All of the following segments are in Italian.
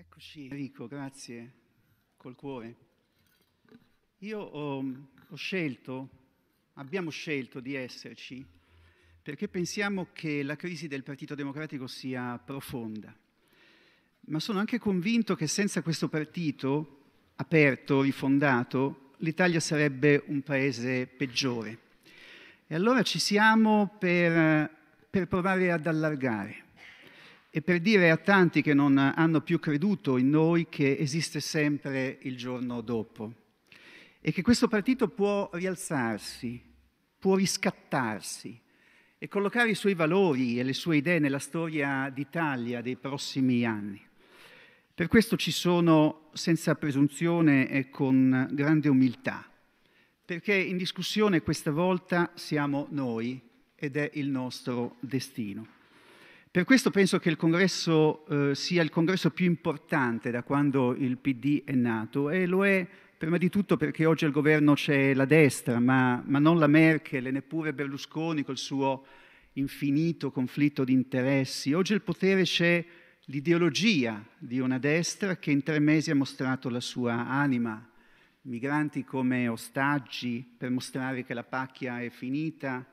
Eccoci, Enrico, grazie col cuore. Io ho, ho, scelto, abbiamo scelto di esserci perché pensiamo che la crisi del Partito Democratico sia profonda, ma sono anche convinto che senza questo partito aperto, rifondato, l'Italia sarebbe un paese peggiore. E allora ci siamo per, per provare ad allargare e per dire a tanti che non hanno più creduto in noi che esiste sempre il giorno dopo e che questo partito può rialzarsi, può riscattarsi e collocare i suoi valori e le sue idee nella storia d'Italia dei prossimi anni. Per questo ci sono, senza presunzione e con grande umiltà, perché in discussione questa volta siamo noi ed è il nostro destino. Per questo penso che il congresso eh, sia il congresso più importante da quando il PD è nato e lo è prima di tutto perché oggi al governo c'è la destra, ma, ma non la Merkel e neppure Berlusconi col suo infinito conflitto di interessi. Oggi al potere c'è l'ideologia di una destra che in tre mesi ha mostrato la sua anima, migranti come ostaggi per mostrare che la pacchia è finita,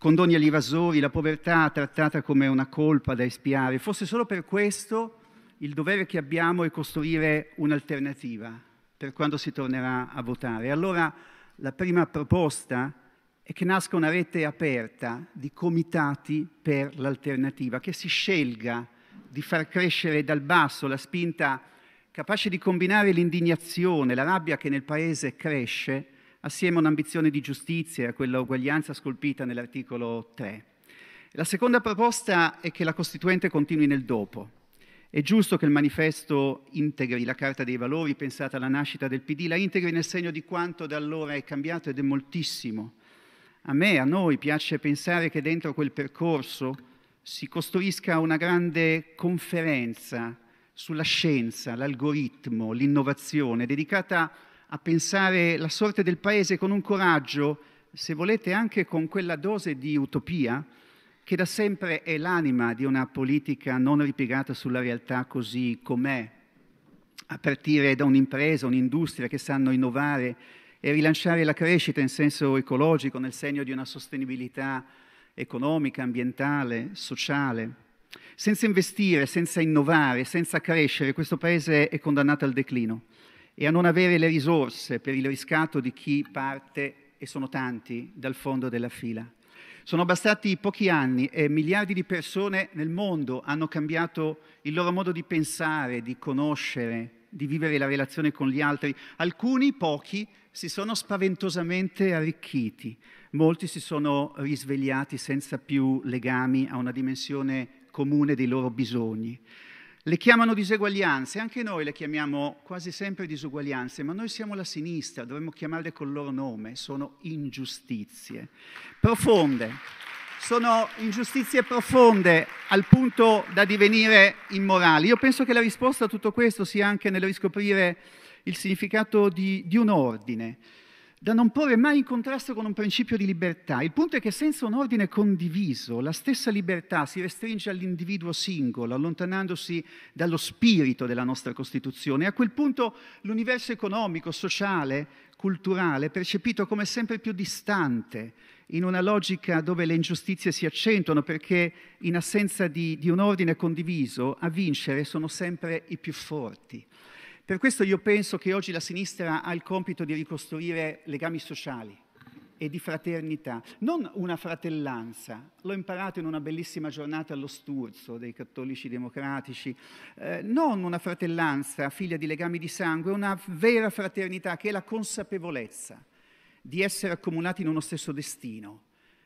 condoni agli evasori, la povertà trattata come una colpa da espiare. Forse solo per questo il dovere che abbiamo è costruire un'alternativa per quando si tornerà a votare. Allora la prima proposta è che nasca una rete aperta di comitati per l'alternativa, che si scelga di far crescere dal basso la spinta capace di combinare l'indignazione, la rabbia che nel Paese cresce, assieme a un'ambizione di giustizia e a quella uguaglianza scolpita nell'articolo 3. La seconda proposta è che la Costituente continui nel dopo. È giusto che il manifesto integri la Carta dei Valori pensata alla nascita del PD, la integri nel segno di quanto da allora è cambiato ed è moltissimo. A me, a noi, piace pensare che dentro quel percorso si costruisca una grande conferenza sulla scienza, l'algoritmo, l'innovazione, dedicata a a pensare la sorte del paese con un coraggio, se volete anche con quella dose di utopia, che da sempre è l'anima di una politica non ripiegata sulla realtà così com'è, a partire da un'impresa, un'industria che sanno innovare e rilanciare la crescita in senso ecologico, nel segno di una sostenibilità economica, ambientale, sociale. Senza investire, senza innovare, senza crescere, questo Paese è condannato al declino e a non avere le risorse per il riscatto di chi parte, e sono tanti, dal fondo della fila. Sono bastati pochi anni e miliardi di persone nel mondo hanno cambiato il loro modo di pensare, di conoscere, di vivere la relazione con gli altri. Alcuni, pochi, si sono spaventosamente arricchiti, molti si sono risvegliati senza più legami a una dimensione comune dei loro bisogni. Le chiamano diseguaglianze, anche noi le chiamiamo quasi sempre disuguaglianze, ma noi siamo la sinistra, dovremmo chiamarle col loro nome, sono ingiustizie profonde, sono ingiustizie profonde al punto da divenire immorali. Io penso che la risposta a tutto questo sia anche nel riscoprire il significato di, di un ordine da non porre mai in contrasto con un principio di libertà. Il punto è che senza un ordine condiviso la stessa libertà si restringe all'individuo singolo, allontanandosi dallo spirito della nostra Costituzione. E a quel punto l'universo economico, sociale, culturale è percepito come sempre più distante, in una logica dove le ingiustizie si accentuano perché in assenza di, di un ordine condiviso a vincere sono sempre i più forti. Per questo io penso che oggi la sinistra ha il compito di ricostruire legami sociali e di fraternità, non una fratellanza. L'ho imparato in una bellissima giornata allo Sturzo dei cattolici democratici. Eh, non una fratellanza figlia di legami di sangue, una vera fraternità che è la consapevolezza di essere accomunati in uno stesso destino,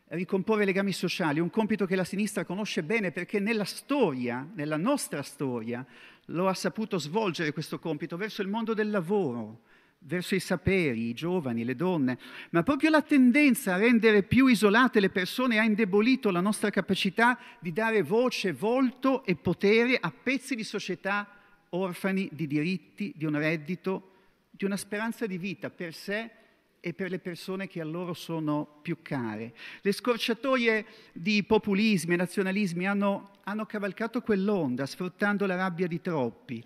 ricomporre legami sociali, un compito che la sinistra conosce bene perché nella storia, nella nostra storia, lo ha saputo svolgere questo compito verso il mondo del lavoro, verso i saperi, i giovani, le donne, ma proprio la tendenza a rendere più isolate le persone ha indebolito la nostra capacità di dare voce, volto e potere a pezzi di società orfani di diritti, di un reddito, di una speranza di vita per sé e per le persone che a loro sono più care. Le scorciatoie di populismi e nazionalismi hanno, hanno cavalcato quell'onda, sfruttando la rabbia di troppi.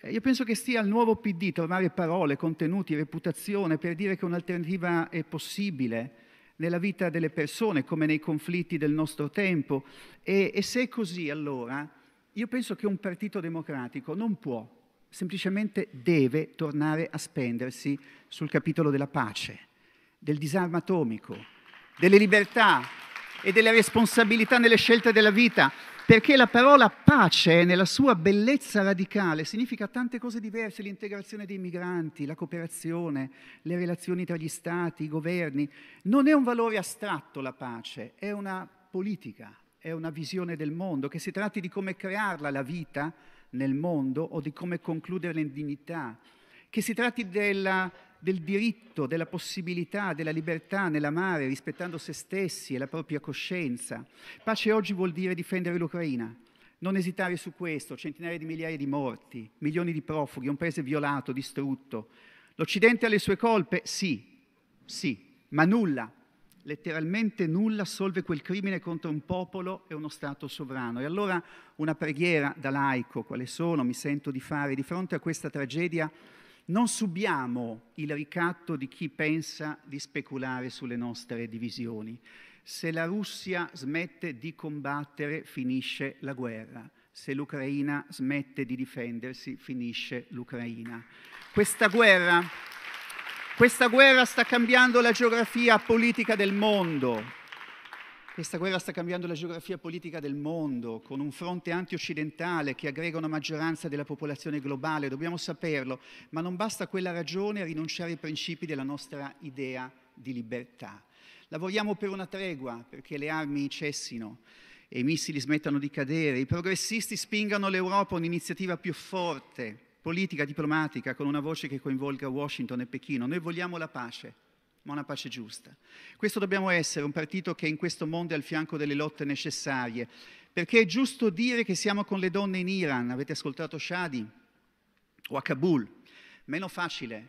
Eh, io penso che stia al nuovo PD trovare parole, contenuti, reputazione per dire che un'alternativa è possibile nella vita delle persone, come nei conflitti del nostro tempo. E, e se è così, allora, io penso che un partito democratico non può semplicemente deve tornare a spendersi sul capitolo della pace, del disarmo atomico, delle libertà e delle responsabilità nelle scelte della vita, perché la parola pace nella sua bellezza radicale significa tante cose diverse, l'integrazione dei migranti, la cooperazione, le relazioni tra gli stati, i governi. Non è un valore astratto la pace, è una politica, è una visione del mondo, che si tratti di come crearla la vita nel mondo o di come concluderla in dignità, che si tratti della, del diritto, della possibilità, della libertà nell'amare, rispettando se stessi e la propria coscienza. Pace oggi vuol dire difendere l'Ucraina. Non esitare su questo, centinaia di migliaia di morti, milioni di profughi, un paese violato, distrutto. L'Occidente ha le sue colpe? Sì, sì, ma nulla letteralmente nulla assolve quel crimine contro un popolo e uno Stato sovrano. E allora una preghiera da laico, quale sono, mi sento di fare di fronte a questa tragedia, non subiamo il ricatto di chi pensa di speculare sulle nostre divisioni. Se la Russia smette di combattere, finisce la guerra. Se l'Ucraina smette di difendersi, finisce l'Ucraina. Questa guerra questa guerra sta cambiando la geografia politica del mondo. Questa guerra sta cambiando la geografia politica del mondo con un fronte antioccidentale che aggrega una maggioranza della popolazione globale, dobbiamo saperlo, ma non basta quella ragione a rinunciare ai principi della nostra idea di libertà. Lavoriamo per una tregua perché le armi cessino e i missili smettano di cadere, i progressisti spingano l'Europa a un'iniziativa più forte politica diplomatica con una voce che coinvolga Washington e Pechino. Noi vogliamo la pace, ma una pace giusta. Questo dobbiamo essere, un partito che in questo mondo è al fianco delle lotte necessarie, perché è giusto dire che siamo con le donne in Iran, avete ascoltato Shadi o a Kabul, meno facile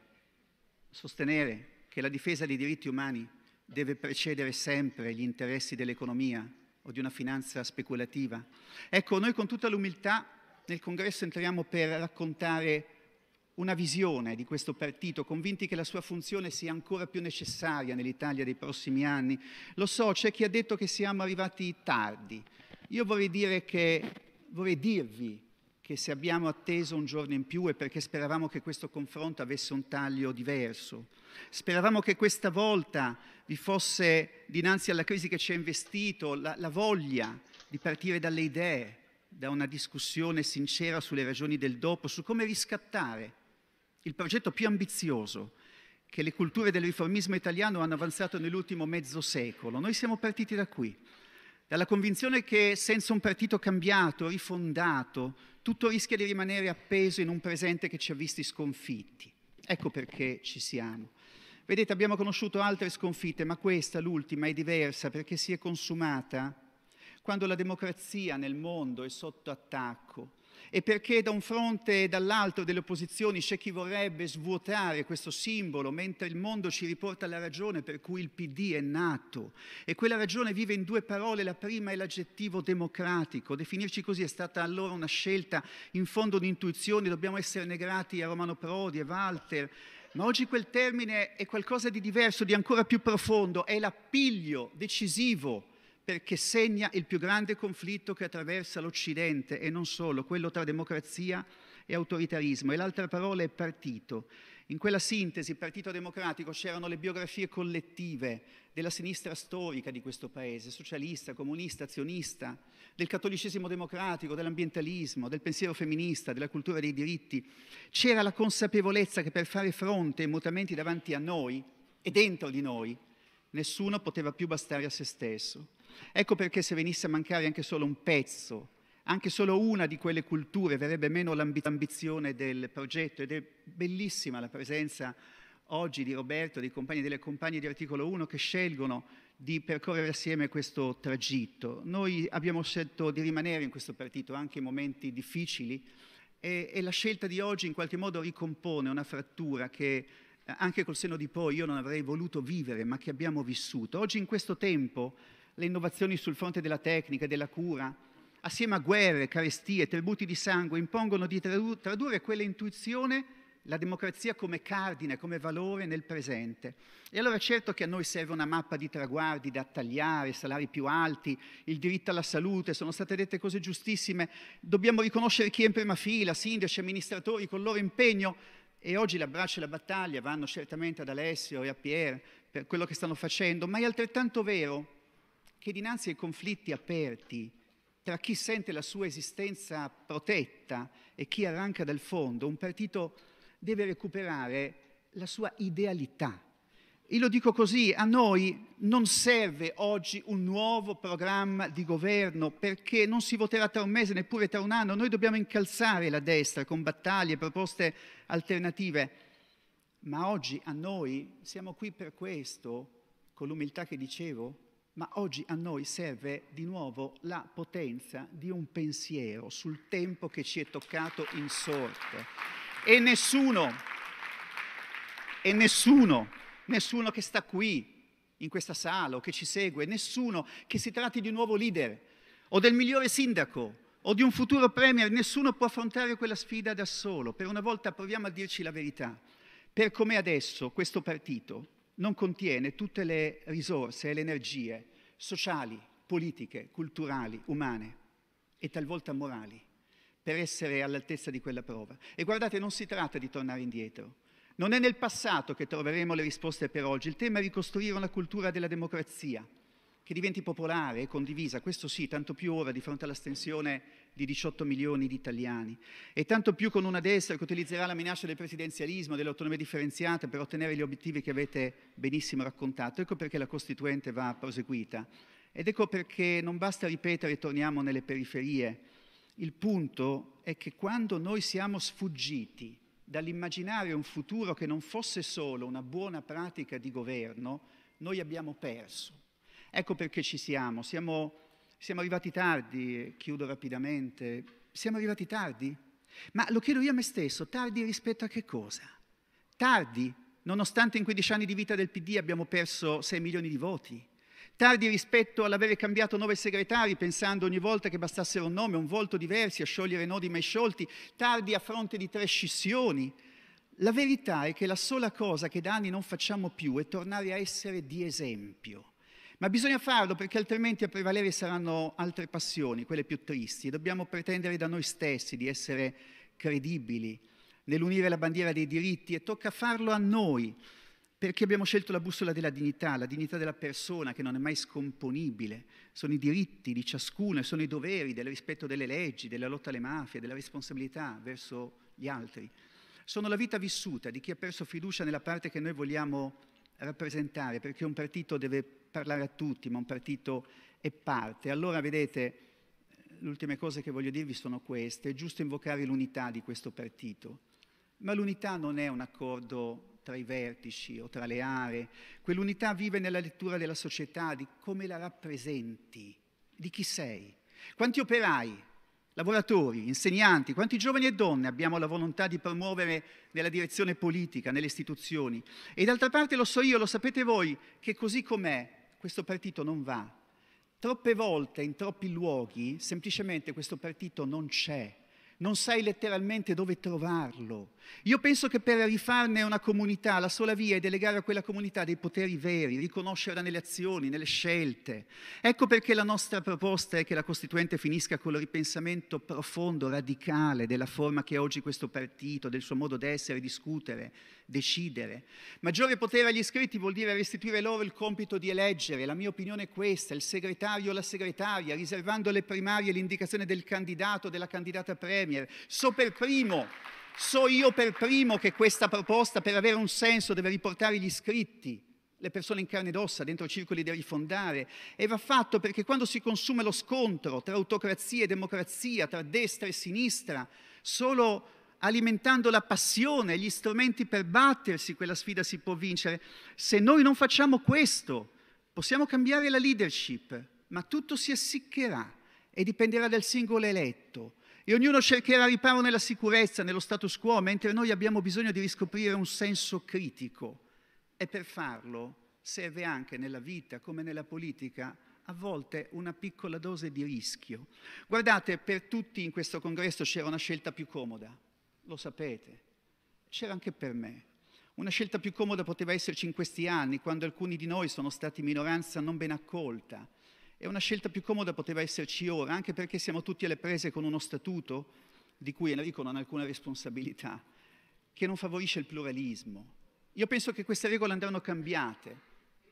sostenere che la difesa dei diritti umani deve precedere sempre gli interessi dell'economia o di una finanza speculativa. Ecco, noi con tutta l'umiltà nel congresso entriamo per raccontare una visione di questo partito, convinti che la sua funzione sia ancora più necessaria nell'Italia dei prossimi anni. Lo so, c'è chi ha detto che siamo arrivati tardi. Io vorrei, dire che, vorrei dirvi che se abbiamo atteso un giorno in più è perché speravamo che questo confronto avesse un taglio diverso. Speravamo che questa volta vi fosse, dinanzi alla crisi che ci ha investito, la, la voglia di partire dalle idee, da una discussione sincera sulle ragioni del dopo, su come riscattare il progetto più ambizioso che le culture del riformismo italiano hanno avanzato nell'ultimo mezzo secolo. Noi siamo partiti da qui, dalla convinzione che senza un partito cambiato, rifondato, tutto rischia di rimanere appeso in un presente che ci ha visti sconfitti. Ecco perché ci siamo. Vedete, abbiamo conosciuto altre sconfitte, ma questa, l'ultima, è diversa perché si è consumata quando la democrazia nel mondo è sotto attacco e perché da un fronte e dall'altro delle opposizioni c'è chi vorrebbe svuotare questo simbolo, mentre il mondo ci riporta la ragione per cui il PD è nato. E quella ragione vive in due parole, la prima è l'aggettivo democratico. Definirci così è stata allora una scelta, in fondo di intuizioni, dobbiamo esserne grati a Romano Prodi e Walter. Ma oggi quel termine è qualcosa di diverso, di ancora più profondo, è l'appiglio decisivo perché segna il più grande conflitto che attraversa l'Occidente e non solo, quello tra democrazia e autoritarismo. E l'altra parola è partito. In quella sintesi, Partito Democratico, c'erano le biografie collettive della sinistra storica di questo paese, socialista, comunista, azionista, del cattolicesimo democratico, dell'ambientalismo, del pensiero femminista, della cultura dei diritti. C'era la consapevolezza che per fare fronte ai mutamenti davanti a noi e dentro di noi, nessuno poteva più bastare a se stesso. Ecco perché se venisse a mancare anche solo un pezzo, anche solo una di quelle culture, verrebbe meno l'ambizione del progetto ed è bellissima la presenza oggi di Roberto, dei compagni e delle compagne di articolo 1 che scelgono di percorrere assieme questo tragitto. Noi abbiamo scelto di rimanere in questo partito anche in momenti difficili e, e la scelta di oggi in qualche modo ricompone una frattura che eh, anche col seno di poi io non avrei voluto vivere, ma che abbiamo vissuto. Oggi in questo tempo le innovazioni sul fronte della tecnica e della cura, assieme a guerre, carestie, tributi di sangue, impongono di tradurre quell'intuizione, la democrazia come cardine, come valore nel presente. E allora certo che a noi serve una mappa di traguardi da tagliare, salari più alti, il diritto alla salute, sono state dette cose giustissime, dobbiamo riconoscere chi è in prima fila, sindaci, amministratori, con il loro impegno, e oggi l'abbraccio e la battaglia vanno certamente ad Alessio e a Pierre per quello che stanno facendo, ma è altrettanto vero che dinanzi ai conflitti aperti tra chi sente la sua esistenza protetta e chi arranca dal fondo, un partito deve recuperare la sua idealità. Io lo dico così, a noi non serve oggi un nuovo programma di governo perché non si voterà tra un mese, neppure tra un anno, noi dobbiamo incalzare la destra con battaglie, proposte alternative. Ma oggi a noi siamo qui per questo, con l'umiltà che dicevo, ma oggi a noi serve di nuovo la potenza di un pensiero sul tempo che ci è toccato in sorte. E nessuno, e nessuno, nessuno che sta qui in questa sala o che ci segue, nessuno che si tratti di un nuovo leader o del migliore sindaco o di un futuro premier, nessuno può affrontare quella sfida da solo. Per una volta proviamo a dirci la verità. Per come adesso questo partito non contiene tutte le risorse e le energie sociali, politiche, culturali, umane e talvolta morali per essere all'altezza di quella prova. E guardate, non si tratta di tornare indietro. Non è nel passato che troveremo le risposte per oggi. Il tema è ricostruire una cultura della democrazia, che diventi popolare e condivisa, questo sì, tanto più ora di fronte all'astensione di 18 milioni di italiani e tanto più con una destra che utilizzerà la minaccia del presidenzialismo, dell'autonomia differenziata per ottenere gli obiettivi che avete benissimo raccontato. Ecco perché la Costituente va proseguita ed ecco perché non basta ripetere torniamo nelle periferie. Il punto è che quando noi siamo sfuggiti dall'immaginare un futuro che non fosse solo una buona pratica di governo, noi abbiamo perso Ecco perché ci siamo. siamo. Siamo arrivati tardi, chiudo rapidamente. Siamo arrivati tardi? Ma lo chiedo io a me stesso, tardi rispetto a che cosa? Tardi, nonostante in 15 anni di vita del PD abbiamo perso 6 milioni di voti. Tardi rispetto all'avere cambiato nove segretari, pensando ogni volta che bastassero un nome, un volto diversi a sciogliere nodi mai sciolti. Tardi a fronte di tre scissioni. La verità è che la sola cosa che da anni non facciamo più è tornare a essere di esempio ma bisogna farlo perché altrimenti a prevalere saranno altre passioni, quelle più tristi. Dobbiamo pretendere da noi stessi di essere credibili nell'unire la bandiera dei diritti e tocca farlo a noi perché abbiamo scelto la bussola della dignità, la dignità della persona che non è mai scomponibile. Sono i diritti di ciascuno e sono i doveri del rispetto delle leggi, della lotta alle mafie, della responsabilità verso gli altri. Sono la vita vissuta di chi ha perso fiducia nella parte che noi vogliamo rappresentare, perché un partito deve parlare a tutti, ma un partito è parte. Allora, vedete, le ultime cose che voglio dirvi sono queste. È giusto invocare l'unità di questo partito, ma l'unità non è un accordo tra i vertici o tra le aree. Quell'unità vive nella lettura della società, di come la rappresenti, di chi sei. Quanti operai, lavoratori, insegnanti, quanti giovani e donne abbiamo la volontà di promuovere nella direzione politica, nelle istituzioni. E d'altra parte lo so io, lo sapete voi, che così com'è questo partito non va. Troppe volte, in troppi luoghi, semplicemente questo partito non c'è. Non sai letteralmente dove trovarlo. Io penso che per rifarne una comunità, la sola via è delegare a quella comunità dei poteri veri, riconoscerla nelle azioni, nelle scelte. Ecco perché la nostra proposta è che la Costituente finisca con il ripensamento profondo, radicale della forma che ha oggi questo partito, del suo modo di essere, discutere, decidere. Maggiore potere agli iscritti vuol dire restituire loro il compito di eleggere, la mia opinione è questa, il segretario o la segretaria, riservando alle primarie l'indicazione del candidato o della candidata premier. So per primo, so io per primo che questa proposta per avere un senso deve riportare gli iscritti le persone in carne ed ossa dentro circoli da rifondare e va fatto perché quando si consuma lo scontro tra autocrazia e democrazia, tra destra e sinistra, solo alimentando la passione, gli strumenti per battersi, quella sfida si può vincere. Se noi non facciamo questo, possiamo cambiare la leadership, ma tutto si assiccherà e dipenderà dal singolo eletto. E ognuno cercherà riparo nella sicurezza, nello status quo, mentre noi abbiamo bisogno di riscoprire un senso critico. E per farlo serve anche nella vita, come nella politica, a volte una piccola dose di rischio. Guardate, per tutti in questo congresso c'era una scelta più comoda, lo sapete, c'era anche per me. Una scelta più comoda poteva esserci in questi anni, quando alcuni di noi sono stati minoranza non ben accolta. E una scelta più comoda poteva esserci ora, anche perché siamo tutti alle prese con uno statuto di cui Enrico non ha alcuna responsabilità, che non favorisce il pluralismo. Io penso che queste regole andranno cambiate,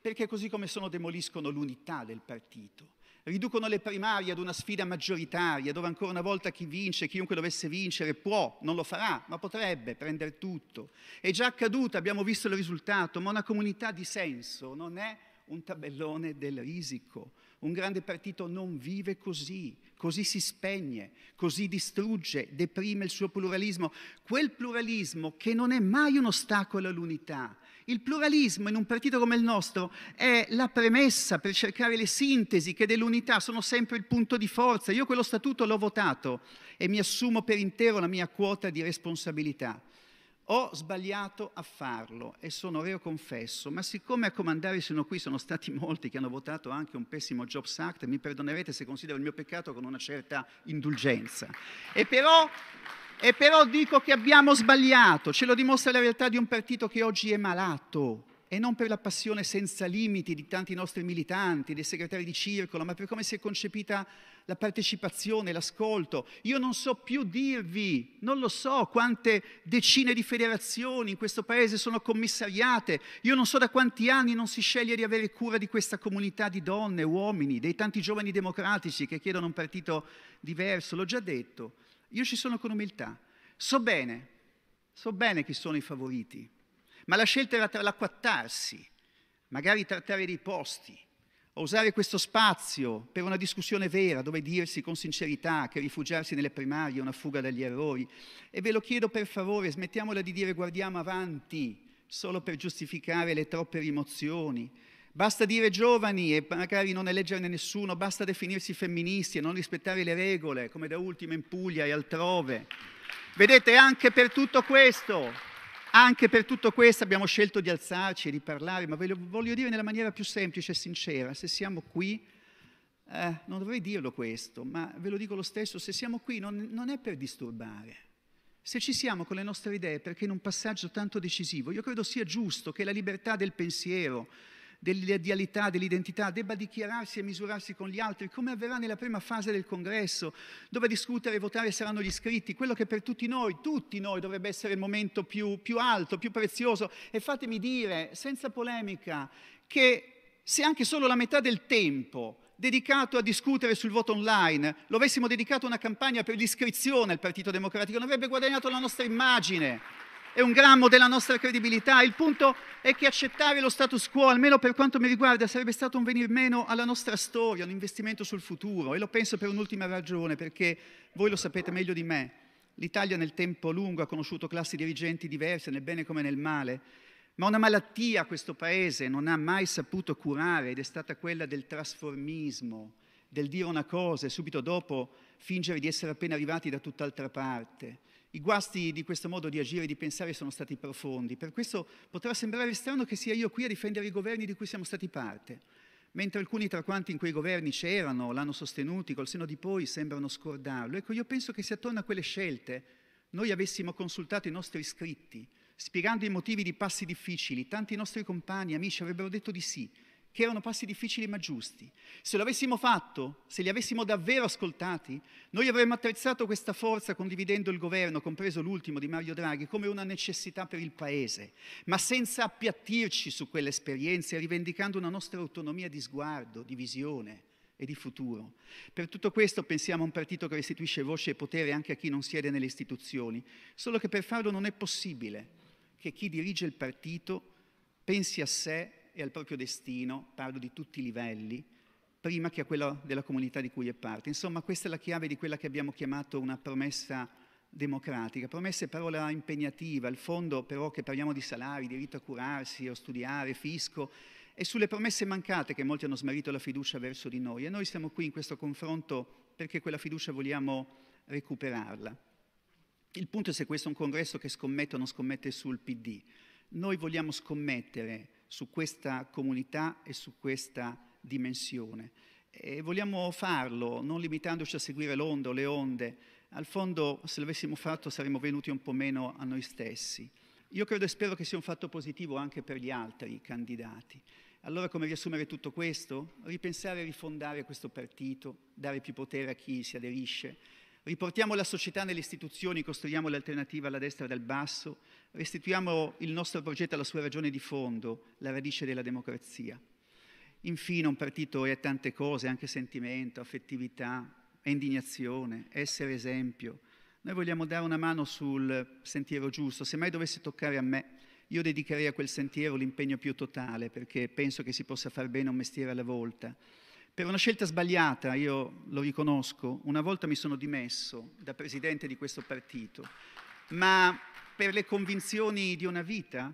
perché così come sono demoliscono l'unità del partito riducono le primarie ad una sfida maggioritaria, dove ancora una volta chi vince, chiunque dovesse vincere, può, non lo farà, ma potrebbe prendere tutto. È già accaduto, abbiamo visto il risultato, ma una comunità di senso non è un tabellone del risico. Un grande partito non vive così, così si spegne, così distrugge, deprime il suo pluralismo. Quel pluralismo che non è mai un ostacolo all'unità, il pluralismo in un partito come il nostro è la premessa per cercare le sintesi che dell'unità sono sempre il punto di forza. Io quello statuto l'ho votato e mi assumo per intero la mia quota di responsabilità. Ho sbagliato a farlo e sono reo confesso, ma siccome a comandare sono qui sono stati molti che hanno votato anche un pessimo Jobs Act, mi perdonerete se considero il mio peccato con una certa indulgenza. E però e però dico che abbiamo sbagliato, ce lo dimostra la realtà di un partito che oggi è malato, e non per la passione senza limiti di tanti nostri militanti, dei segretari di circolo, ma per come si è concepita la partecipazione, l'ascolto. Io non so più dirvi, non lo so quante decine di federazioni in questo paese sono commissariate, io non so da quanti anni non si sceglie di avere cura di questa comunità di donne, uomini, dei tanti giovani democratici che chiedono un partito diverso, l'ho già detto. Io ci sono con umiltà. So bene, so bene chi sono i favoriti, ma la scelta era tra l'acquattarsi, magari trattare dei posti, o usare questo spazio per una discussione vera, dove dirsi con sincerità che rifugiarsi nelle primarie è una fuga dagli errori. E ve lo chiedo per favore, smettiamola di dire guardiamo avanti solo per giustificare le troppe rimozioni Basta dire giovani e magari non eleggere nessuno, basta definirsi femministi e non rispettare le regole, come da ultimo in Puglia e altrove. Vedete, anche per tutto questo, anche per tutto questo abbiamo scelto di alzarci e di parlare, ma ve lo voglio dire nella maniera più semplice e sincera, se siamo qui, eh, non dovrei dirlo questo, ma ve lo dico lo stesso, se siamo qui non, non è per disturbare. Se ci siamo con le nostre idee, perché in un passaggio tanto decisivo, io credo sia giusto che la libertà del pensiero, dell'idealità, dell'identità, debba dichiararsi e misurarsi con gli altri, come avverrà nella prima fase del congresso, dove discutere e votare saranno gli iscritti, quello che per tutti noi, tutti noi dovrebbe essere il momento più, più alto, più prezioso. E fatemi dire, senza polemica, che se anche solo la metà del tempo dedicato a discutere sul voto online, lo avessimo dedicato a una campagna per l'iscrizione al Partito Democratico, non avrebbe guadagnato la nostra immagine è un grammo della nostra credibilità. Il punto è che accettare lo status quo, almeno per quanto mi riguarda, sarebbe stato un venir meno alla nostra storia, un investimento sul futuro. E lo penso per un'ultima ragione, perché voi lo sapete meglio di me. L'Italia nel tempo lungo ha conosciuto classi dirigenti diverse, nel bene come nel male, ma una malattia questo Paese non ha mai saputo curare ed è stata quella del trasformismo, del dire una cosa e subito dopo fingere di essere appena arrivati da tutt'altra parte i guasti di questo modo di agire e di pensare sono stati profondi, per questo potrà sembrare strano che sia io qui a difendere i governi di cui siamo stati parte, mentre alcuni tra quanti in quei governi c'erano, l'hanno sostenuti, col seno di poi sembrano scordarlo. Ecco, io penso che se attorno a quelle scelte noi avessimo consultato i nostri iscritti, spiegando i motivi di passi difficili, tanti nostri compagni, amici avrebbero detto di sì, che erano passi difficili ma giusti. Se lo avessimo fatto, se li avessimo davvero ascoltati, noi avremmo attrezzato questa forza condividendo il governo, compreso l'ultimo di Mario Draghi, come una necessità per il Paese, ma senza appiattirci su quelle esperienze, rivendicando una nostra autonomia di sguardo, di visione e di futuro. Per tutto questo pensiamo a un partito che restituisce voce e potere anche a chi non siede nelle istituzioni, solo che per farlo non è possibile che chi dirige il partito pensi a sé e al proprio destino, parlo di tutti i livelli, prima che a quello della comunità di cui è parte. Insomma, questa è la chiave di quella che abbiamo chiamato una promessa democratica. Promessa è parola impegnativa, al fondo però che parliamo di salari, diritto a curarsi o studiare, fisco, è sulle promesse mancate che molti hanno smarrito la fiducia verso di noi. E noi siamo qui in questo confronto perché quella fiducia vogliamo recuperarla. Il punto è se questo è un congresso che scommette o non scommette sul PD. Noi vogliamo scommettere su questa comunità e su questa dimensione. E vogliamo farlo non limitandoci a seguire l'onda o le onde. Al fondo, se l'avessimo fatto, saremmo venuti un po' meno a noi stessi. Io credo e spero che sia un fatto positivo anche per gli altri candidati. Allora come riassumere tutto questo? Ripensare e rifondare questo partito, dare più potere a chi si aderisce, Riportiamo la società nelle istituzioni, costruiamo l'alternativa alla destra dal basso, restituiamo il nostro progetto alla sua ragione di fondo, la radice della democrazia. Infine, un partito è tante cose, anche sentimento, affettività, indignazione, essere esempio. Noi vogliamo dare una mano sul sentiero giusto. Se mai dovesse toccare a me, io dedicherei a quel sentiero l'impegno più totale, perché penso che si possa far bene un mestiere alla volta. Per una scelta sbagliata, io lo riconosco, una volta mi sono dimesso da presidente di questo partito, ma per le convinzioni di una vita,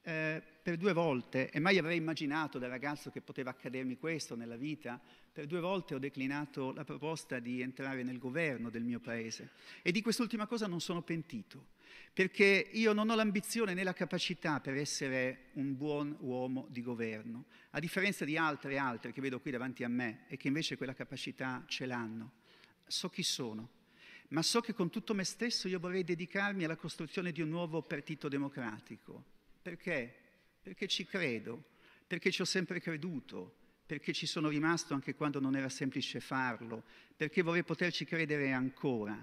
eh, per due volte, e mai avrei immaginato da ragazzo che poteva accadermi questo nella vita, per due volte ho declinato la proposta di entrare nel governo del mio paese e di quest'ultima cosa non sono pentito perché io non ho l'ambizione né la capacità per essere un buon uomo di governo, a differenza di altre e altre che vedo qui davanti a me e che invece quella capacità ce l'hanno. So chi sono, ma so che con tutto me stesso io vorrei dedicarmi alla costruzione di un nuovo partito democratico. Perché? Perché ci credo, perché ci ho sempre creduto, perché ci sono rimasto anche quando non era semplice farlo, perché vorrei poterci credere ancora.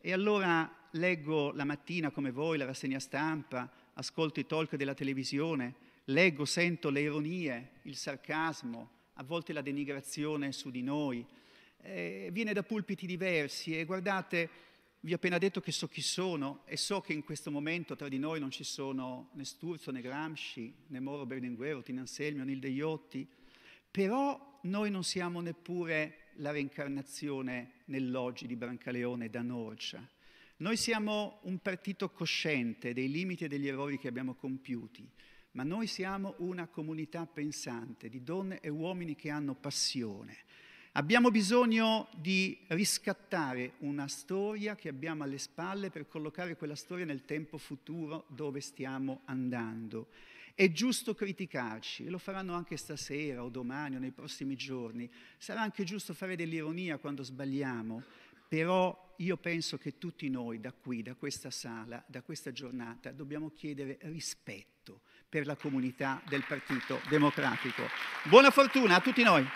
E allora leggo la mattina come voi la rassegna stampa, ascolto i talk della televisione, leggo, sento le ironie, il sarcasmo, a volte la denigrazione su di noi. Eh, viene da pulpiti diversi e guardate, vi ho appena detto che so chi sono e so che in questo momento tra di noi non ci sono né Sturzo, né Gramsci, né Moro Berlinguero, Tin Anselmio, Nil Deiotti, però noi non siamo neppure la reincarnazione nell'oggi di Brancaleone da Norcia. Noi siamo un partito cosciente dei limiti e degli errori che abbiamo compiuti, ma noi siamo una comunità pensante di donne e uomini che hanno passione. Abbiamo bisogno di riscattare una storia che abbiamo alle spalle per collocare quella storia nel tempo futuro dove stiamo andando. È giusto criticarci, e lo faranno anche stasera o domani o nei prossimi giorni. Sarà anche giusto fare dell'ironia quando sbagliamo, però io penso che tutti noi da qui, da questa sala, da questa giornata, dobbiamo chiedere rispetto per la comunità del Partito Democratico. Buona fortuna a tutti noi.